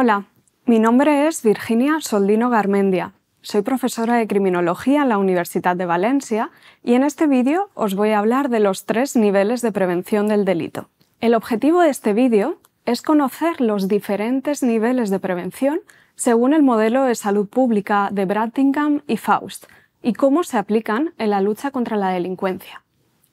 Hola, mi nombre es Virginia Soldino Garmendia. Soy profesora de Criminología en la Universidad de Valencia y en este vídeo os voy a hablar de los tres niveles de prevención del delito. El objetivo de este vídeo es conocer los diferentes niveles de prevención según el modelo de salud pública de Brattingham y Faust y cómo se aplican en la lucha contra la delincuencia.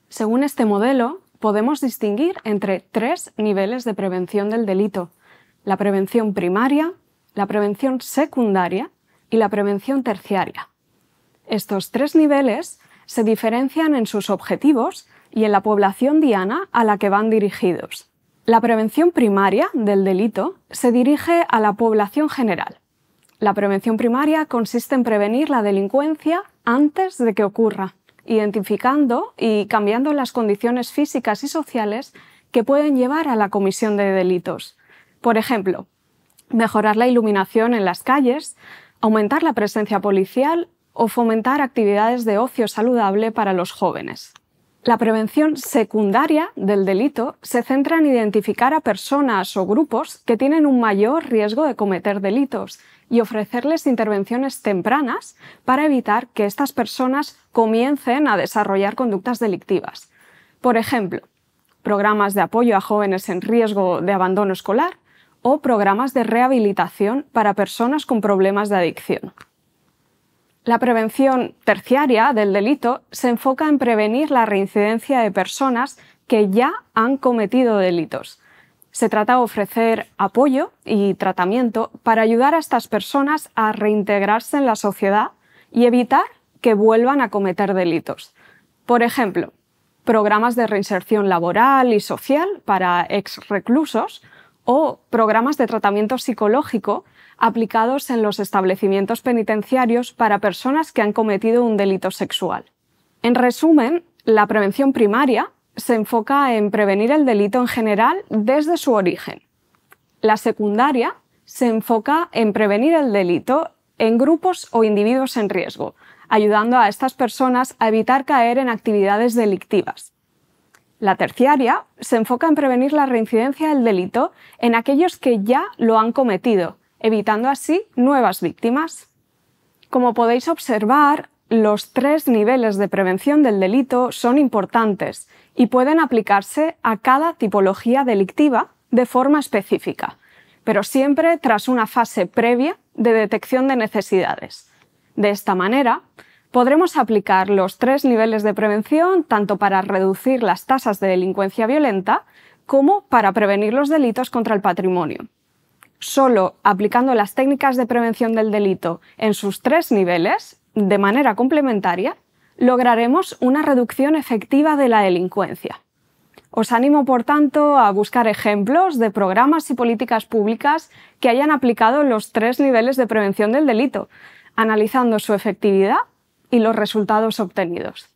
Según este modelo, podemos distinguir entre tres niveles de prevención del delito – la prevención primaria, la prevención secundaria y la prevención terciaria. Estos tres niveles se diferencian en sus objetivos y en la población diana a la que van dirigidos. La prevención primaria del delito se dirige a la población general. La prevención primaria consiste en prevenir la delincuencia antes de que ocurra, identificando y cambiando las condiciones físicas y sociales que pueden llevar a la comisión de delitos, por ejemplo, mejorar la iluminación en las calles, aumentar la presencia policial o fomentar actividades de ocio saludable para los jóvenes. La prevención secundaria del delito se centra en identificar a personas o grupos que tienen un mayor riesgo de cometer delitos y ofrecerles intervenciones tempranas para evitar que estas personas comiencen a desarrollar conductas delictivas. Por ejemplo, programas de apoyo a jóvenes en riesgo de abandono escolar, o programas de rehabilitación para personas con problemas de adicción. La prevención terciaria del delito se enfoca en prevenir la reincidencia de personas que ya han cometido delitos. Se trata de ofrecer apoyo y tratamiento para ayudar a estas personas a reintegrarse en la sociedad y evitar que vuelvan a cometer delitos. Por ejemplo, programas de reinserción laboral y social para ex reclusos o programas de tratamiento psicológico aplicados en los establecimientos penitenciarios para personas que han cometido un delito sexual. En resumen, la prevención primaria se enfoca en prevenir el delito en general desde su origen. La secundaria se enfoca en prevenir el delito en grupos o individuos en riesgo, ayudando a estas personas a evitar caer en actividades delictivas. La terciaria se enfoca en prevenir la reincidencia del delito en aquellos que ya lo han cometido, evitando así nuevas víctimas. Como podéis observar, los tres niveles de prevención del delito son importantes y pueden aplicarse a cada tipología delictiva de forma específica, pero siempre tras una fase previa de detección de necesidades. De esta manera, podremos aplicar los tres niveles de prevención tanto para reducir las tasas de delincuencia violenta como para prevenir los delitos contra el patrimonio. Solo aplicando las técnicas de prevención del delito en sus tres niveles, de manera complementaria, lograremos una reducción efectiva de la delincuencia. Os animo, por tanto, a buscar ejemplos de programas y políticas públicas que hayan aplicado los tres niveles de prevención del delito, analizando su efectividad y los resultados obtenidos.